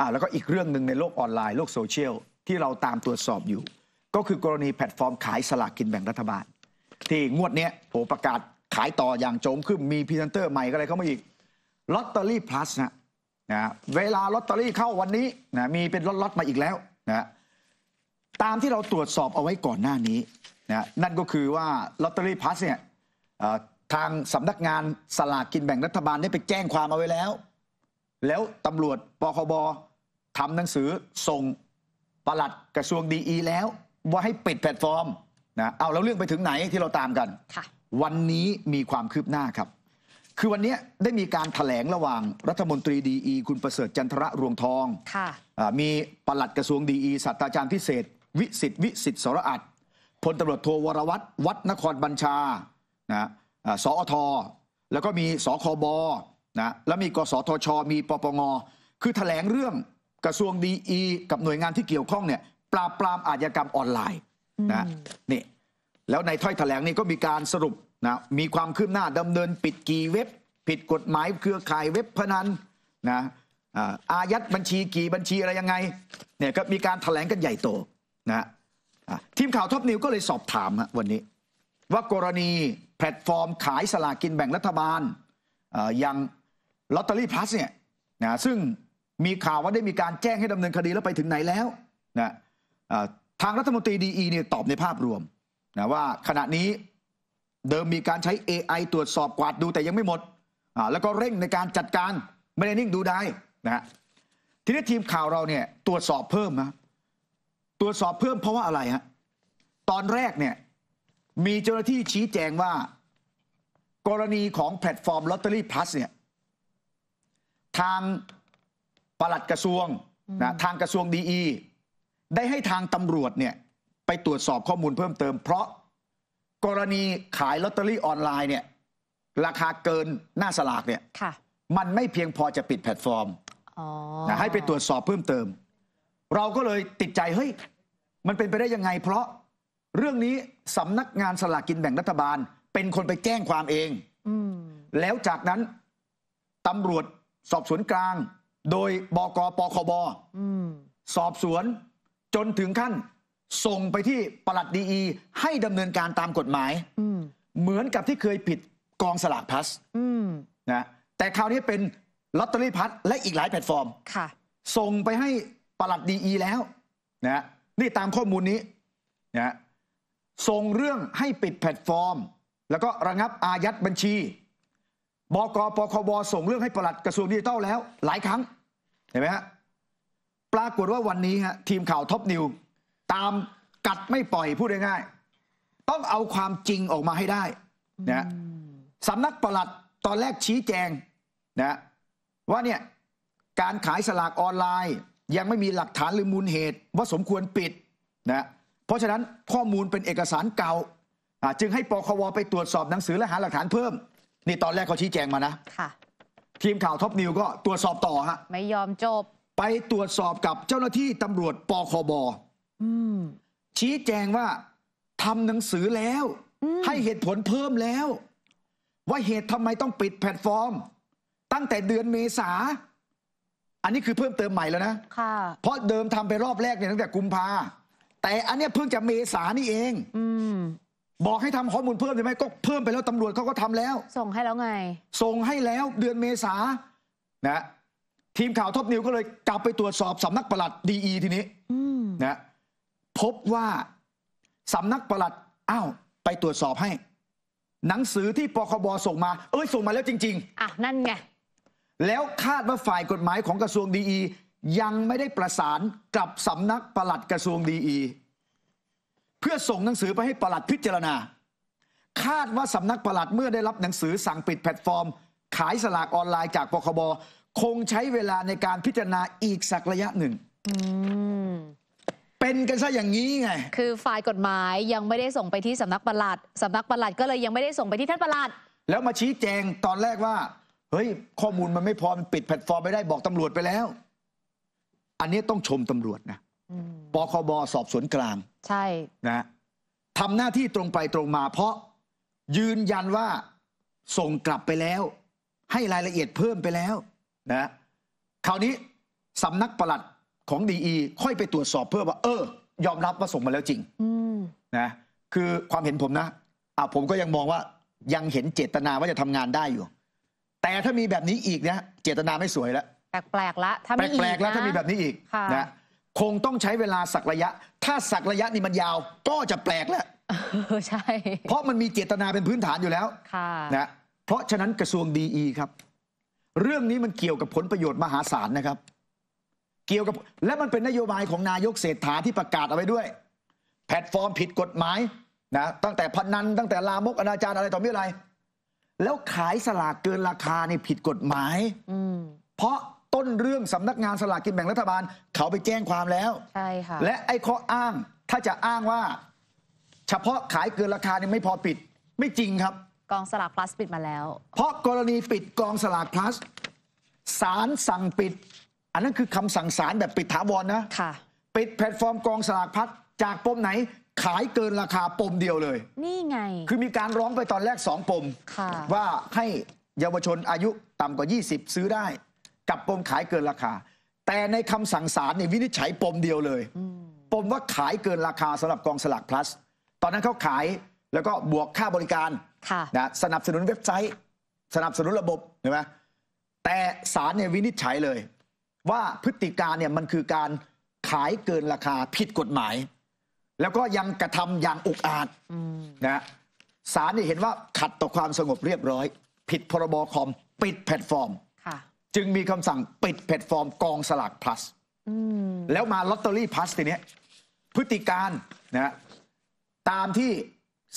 อ่าแล้วก็อีกเรื่องหนึ่งในโลกออนไลน์โลกโซเชียลที่เราตามตรวจสอบอยู่ ก็คือกรณีแพลตฟอร์มขายสลากกินแบ่งรัฐบาลที่งวดเนี้ยโผประกาศขายต่ออย่างโจมขึ้นมีพรีเซนเตอร์ใหม่ก็อะไรเข้ามาอีกลอตเตอรี่พลัสนะนะเวลาลอตเตอรี่เข้าวันนี้นะมีเป็นล็อตๆมาอีกแล้วนะตามที่เราตรวจสอบเอาไว้ก่อนหน้านี้นะนั่นก็คือว่าลอตเตอรี่พลัสเนี่ยทางสำนักงานสลากกินแบ่งรัฐบาลได้ไปแจ้งความเอาไว้แล้ว แล้วตำรวจปคบทำหนังสือส่งปลัดกระทรวงดีอีแล้วว่าให้ปิดแพลตฟอร์มนะเอาแล้วเรื่องไปถึงไหนที่เราตามกัน วันนี้มีความคืบหน้าครับ คือวันนี้ได้มีการถแถลงระหว่างรัฐมนตรีดีอีคุณประเสริฐจันทระรวงทอง มีปลัดกระทรวงดีอีศาสตราจารย์พิเศษ วิสิทธิวิสิทธิสรอัตพลตำรวจโทวรวัตรวัดนครบัญชานะสอทอแล้วก็มีสคบนะแล้วมีกสทช มีปปงคือถแถลงเรื่องกระทรวงดีอีกับหน่วยงานที่เกี่ยวข้องเนี่ยปราบปรามอาชญากรรมออนไลน์นะนี่แล้วในถ้อยแถลงนี่ก็มีการสรุปนะมีความคืบหน้าดำเนิน ปิดกี่เว็บ ผิดกฎหมายเครือข่ายเว็บพนันนะอายัดบัญชีกี่บัญชีอะไรยังไงเนี่ยก็มีการถแถลงกันใหญ่โตนะทีมข่าวท็อปนิวก็เลยสอบถามวันนี้ ว่ากรณีแพลตฟอร์มขายสลากกินแบ่งรัฐบาลอย่างลอตเตอรี่พลัสเนี่ยนะซึ่งมีข่าวว่าได้มีการแจ้งให้ดำเนินคดีแล้วไปถึงไหนแล้วนะทางรัฐมนตรีดีเนี่ยตอบในภาพรวมนะว่าขณะนี้เดิมมีการใช้ AI ตรวจสอบกวาดดูแต่ยังไม่หมดแล้วก็เร่งในการจัดการไม่ได้นิ่งดูได้นะะทีนี้ทีมข่าวเราเนี่ยตรวจสอบเพิ่มนะตรวจสอบเพิ่มเพราะว่าอะไรฮะตอนแรกเนี่ยมีเจ้าหน้าที่ชี้แจงว่ากรณีของแพลตฟอร์มลอตเตอรี่พลัสเนี่ยทางปลัดกระทรวงนะทางกระทรวงดีอีได้ให้ทางตำรวจเนี่ยไปตรวจสอบข้อมูลเพิ่มเติม เพราะกรณีขายลอตเตอรี่ออนไลน์เนี่ยราคาเกินหน้าสลากเนี่ยมันไม่เพียงพอจะปิดแพลตฟอร์มนะให้ไปตรวจสอบเพิ่มเติม เราก็เลยติดใจเฮ้ยมันเป็นไปได้ยังไงเพราะเรื่องนี้สำนักงานสลากกินแบ่งรัฐบาล เป็นคนไปแจ้งความเองแล้วจากนั้นตำรวจสอบสวนกลางโดยบกปคบสอบสวน จนถึงขั้น ส่งไปที่ปลัดดีอีให้ดำเนินการตามกฎหมายเหมือนกับที่เคยผิดกองสลากพัสนะแต่คราวนี้เป็นลอตเตอรี่พัสและอีกหลายแพลตฟอร์มส่งไปให้ปลัดดีอีแล้วนะนี่ตามข้อมูลนี้นะส่งเรื่องให้ปิดแพลตฟอร์ม แล้วก็ระงับอายัดบัญชีบกปคบส่งเรื่องให้ปลัดกระทรวงดิจิทัลแล้ว หลายครั้ง เห็นไหมฮะปรากฏว่าวันนี้ฮะทีมข่าวท็อปนิว ตามกัดไม่ปล่อย พูดง่ายๆต้องเอาความจริงออกมาให้ได้นะสำนักปลัดตอนแรกชี้แจงนะว่าเนี่ย การขายสลากออนไลน์ ยังไม่มีหลักฐานหรือมูลเหตุ ว่าสมควรปิดนะเพราะฉะนั้นข้อมูลเป็นเอกสารเก่าจึงให้ปคบไปตรวจสอบหนังสือและหาหลักฐานเพิ่มนี่ตอนแรกเขาชี้แจงมานะ ค่ะ ทีมข่าวท็อปนิว ก็ตรวจสอบต่อฮะ ไม่ยอมจบ ไปตรวจสอบกับเจ้าหน้าที่ตำรวจปคบอชี้แจงว่าทำหนังสือแล้ว ให้เหตุผลเพิ่มแล้ว ว่าเหตุทำไมต้องปิดแพลตฟอร์ม ตั้งแต่เดือนเมษา อันนี้คือเพิ่มเติมใหม่แล้วนะค่ะเพราะเดิมทำไปรอบแรกเนี่ยตั้งแต่กุมภาแต่อันนี้เพิ่งจะเมษานี่เอง อืบอกให้ทำข้อมูลเพิ่มใช่ไหมก็เพิ่มไปแล้วตำรวจเขาก็ทำแล้ว ส่งให้แล้วไงส่งให้แล้วเดือนเมษานะทีมข่าวท็อปนิวก็เลยกลับไปตรวจสอบสำนักปลัดดีอีทีนี้นะพบว่าสำนักปลัดอ้าวไปตรวจสอบให้ หนังสือที่ปคบส่ง มาเอ้ยส่งมาแล้วจริง ๆอ่ะนั่นไง แล้วคาดว่าฝ่ายกฎหมายของกระทรวงดีอียังไม่ได้ประสานกับสำนักปลัดกระทรวงดีอีเพื่อส่งหนังสือไปให้ปลัดพิจารณา คาดว่าสำนักปลัดเมื่อได้รับหนังสือสั่งปิดแพลตฟอร์ม ขายสลากออนไลน์จากปคบคงใช้เวลาในการพิจารณาอีกสักระยะหนึ่งเป็นกันซะอย่างนี้ไงคือฝ่ายกฎหมายยังไม่ได้ส่งไปที่สำนักปลัดสำนักปลัดก็เลยยังไม่ได้ส่งไปที่ท่านปลัด แล้วมาชี้แจงตอนแรกว่าเฮ้ย ข้อมูลมันไม่พอมันปิดแพลตฟอร์มไม่ได้บอกตำรวจไปแล้ว อันนี้ต้องชมตำรวจนะปคบสอบสวนกลาง ใช่นะทำหน้าที่ตรงไปตรงมาเพราะยืนยันว่า ส่งกลับไปแล้ว ให้รายละเอียดเพิ่มไปแล้ว นะ คราวนี้สำนักปลัดของดีอีค่อยไปตรวจสอบเพื่อว่า เออ ยอมรับว่าส่งมาแล้วจริงนะ คือความเห็นผมนะอ่ะผมก็ยังมองว่ายังเห็นเจตนาว่าจะทำงานได้อยู่ แต่ถ้ามีแบบนี้อีกนะเจตนาไม่สวยแล้วแปลกๆละถ้ามีกแปลกๆแล้วถ้ามีแบบนี้อีกนะคงต้องใช้เวลาสักระยะ ถ้าสักระยะนี่มันยาวก็จะแปลกแล้วใช่ เพราะมันมีเจตนาเป็นพื้นฐานอยู่แล้วนะ เพราะฉะนั้นกระทรวงดีีครับ เรื่องนี้มันเกี่ยวกับผลประโยชน์มหาศาลนะครับ เกี่ยวกับและมันเป็นนโยบายของนายกเศรษฐาที่ประกาศเอาไว้ด้วย แพลตฟอร์มผิดกฎหมายนะ ตั้งแต่พนันตั้งแต่ลามกอนาจารอะไรต่อม่อะไรแล้วขายสลากเกินราคาในผิดกฎหมายเพราะต้นเรื่องสำนักงานสลากกินแบ่งรัฐบาลเขาไปแจ้งความแล้วใช่ค่ะ และไอ้ข้ออ้าง ถ้าจะอ้างว่า เฉพาะขายเกินราคาเนี่ยไม่พอปิด ไม่จริงครับ กองสลากพลัสปิดมาแล้ว เพราะกรณีปิดกองสลากพลัสศาลสั่งปิด อันนั้นคือคำสั่งศาลแบบปิดถาวรนะค่ะปิดแพลตฟอร์มกองสลากพลัสจากปมไหนขายเกินราคาปมเดียวเลยนี่ไง คือมีการร้องไปตอนแรกสองปมว่าให้เยาวชนอายุต่ำกว่า 20 ซื้อได้กับปมขายเกินราคา แต่ในคำสั่งศาลเนี่ยวินิจฉัยปมเดียวเลยปมว่าขายเกินราคา สำหรับกองสลักพลัสตอนนั้นเขาขายแล้วก็บวกค่าบริการนะสนับสนุนเว็บไซต์ สนับสนุนระบบเห็นไหมแต่ศาลเนี่ยวินิจฉัยเลย ว่าพฤติการเนี่ยมันคือการขายเกินราคา ผิดกฎหมาย แล้วก็ยังกระทำอย่างอุกอาจนะศาลเนี่ยเห็นว่าขัดต่อความสงบเรียบร้อย ผิดพรบคอมปิดแพลตฟอร์มจึงมีคำสั่งปิดแพลตฟอร์มกองสลาก plus แล้วมาลอตเตอรี่ plus ทีนี้พฤติการนะ ตามที่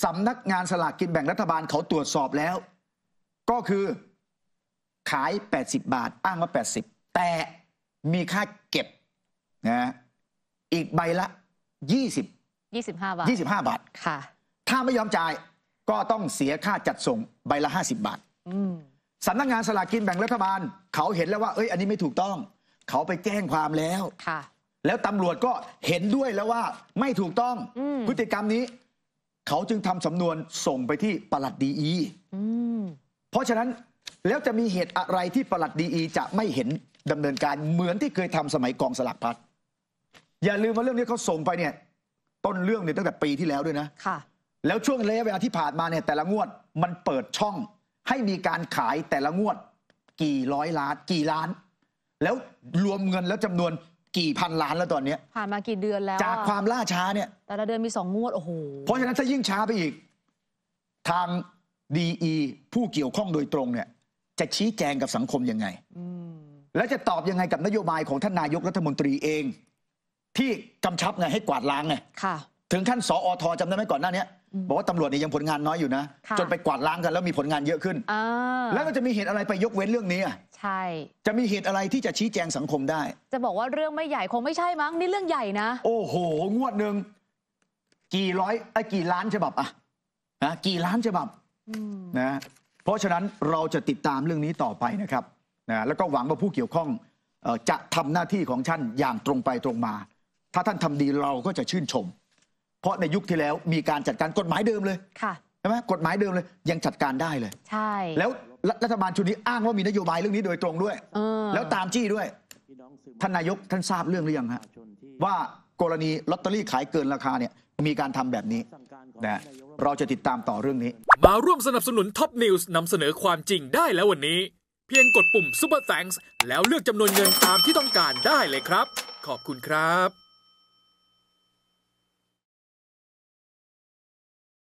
สำนักงานสลากกินแบ่งรัฐบาลเขาตรวจสอบแล้ว ก็คือขาย 80 บาทอ้างว่า 80 แต่มีค่าเก็บนะอีกใบละ 20 25 บาท 25 บาท ค่ะถ้าไม่ยอมจ่าย ก็ต้องเสียค่าจัดส่งใบละ 50 บาทอืมสำนักงงานสลากกินแบ่งรัฐบาลเขาเห็นแล้วว่า เอ้ย อันนี้ไม่ถูกต้อง เขาไปแจ้งความแล้ว ค่ะ แล้วตำรวจก็เห็นด้วยแล้วว่าไม่ถูกต้องอพฤติกรรมนี้ เขาจึงทำสำนวนส่งไปที่ปลัดดีอีเพราะฉะนั้นแล้วจะมีเหตุอะไรที่ปลัดดีอีจะไม่เห็นดำเนินการเหมือนที่เคยทำสมัยกองสลักพัด อย่าลืมว่าเรื่องนี้เขาส่งไปเนี่ยต้นเรื่องเนี่ยตั้งแต่ปีที่แล้วด้วยนะ ค่ะ แล้วช่วงระยะเวลาที่ผ่านมาเนี่ยแต่ละงวดมันเปิดช่องให้มีการขายแต่ละงวดกี่ร้อยล้าน กี่ล้าน แล้วรวมเงินแล้วจำนวนกี่พัน ล้านแล้วตอนเนี้ผ่านมากี่เดือนแล้วจากความล่าช้าเนี่ย แต่ละเดือนมีสองงวด โอ้โห เพราะฉะนั้นถ้ายิ่งช้าไปอีก ทางดีผู้เกี่ยวข้องโดยตรงเนี่ยจะชี้แจงกับสังคมยังไงอืและจะตอบยังไงกับนโยบายของท่านนายกรัฐมนตรีเอง ที่กำชับไงให้กวาดล้างไงถึงขั้นสออทจำได้ไหมก่อนหน้านี้บอกว่าตำรวจนี่ยังผลงานน้อยอยู่นะะจนไปกวาดล้างกันแล้วมีผลงานเยอะขึ้นอแล้วก็จะมีเหตุอะไรไปยกเว้นเรื่องนี้อ่ะใช่จะมีเหตุอะไรที่จะชี้แจงสังคมได้ จะบอกว่าเรื่องไม่ใหญ่คงไม่ใช่มั้งนี่เรื่องใหญ่นะโอ้โหงวดหนึ่งกี่ร้อยไอ้กี่ล้านฉบับอะนะกี่ล้านฉบับนะเพราะฉะนั้นเราจะติดตามเรื่องนี้ต่อไปนะครับนะแล้วก็หวังว่าผู้เกี่ยวข้องจะทำหน้าที่ของท่านอย่างตรงไปตรงมา ถ้าท่านทำดีเราก็จะชื่นชมเพราะในยุคที่แล้วมีการจัดการกฎหมายเดิมเลยค่ะใช่ไหมกฎหมายเดิมเลย ยังจัดการได้เลย ใช่ แล้วรัฐบาลชุดนี้อ้างว่ามีนโยบายเรื่องนี้โดยตรงด้วยแล้วตามจี้ด้วยท่านนายกท่านทราบเรื่องหรือยังฮะว่ากรณีลอตเตอรี่ขายเกินราคาเนี่ยมีการทำแบบนี้นะะเราจะติดตามต่อเรื่องนี้มาร่วมสนับสนุนท็อปนิวส์นำเสนอความจริงได้แล้ววันนี้ เพียงกดปุ่ม Super Thanks แล้วเลือกจำนวนเงินตามที่ต้องการได้เลยครับ ขอบคุณครับ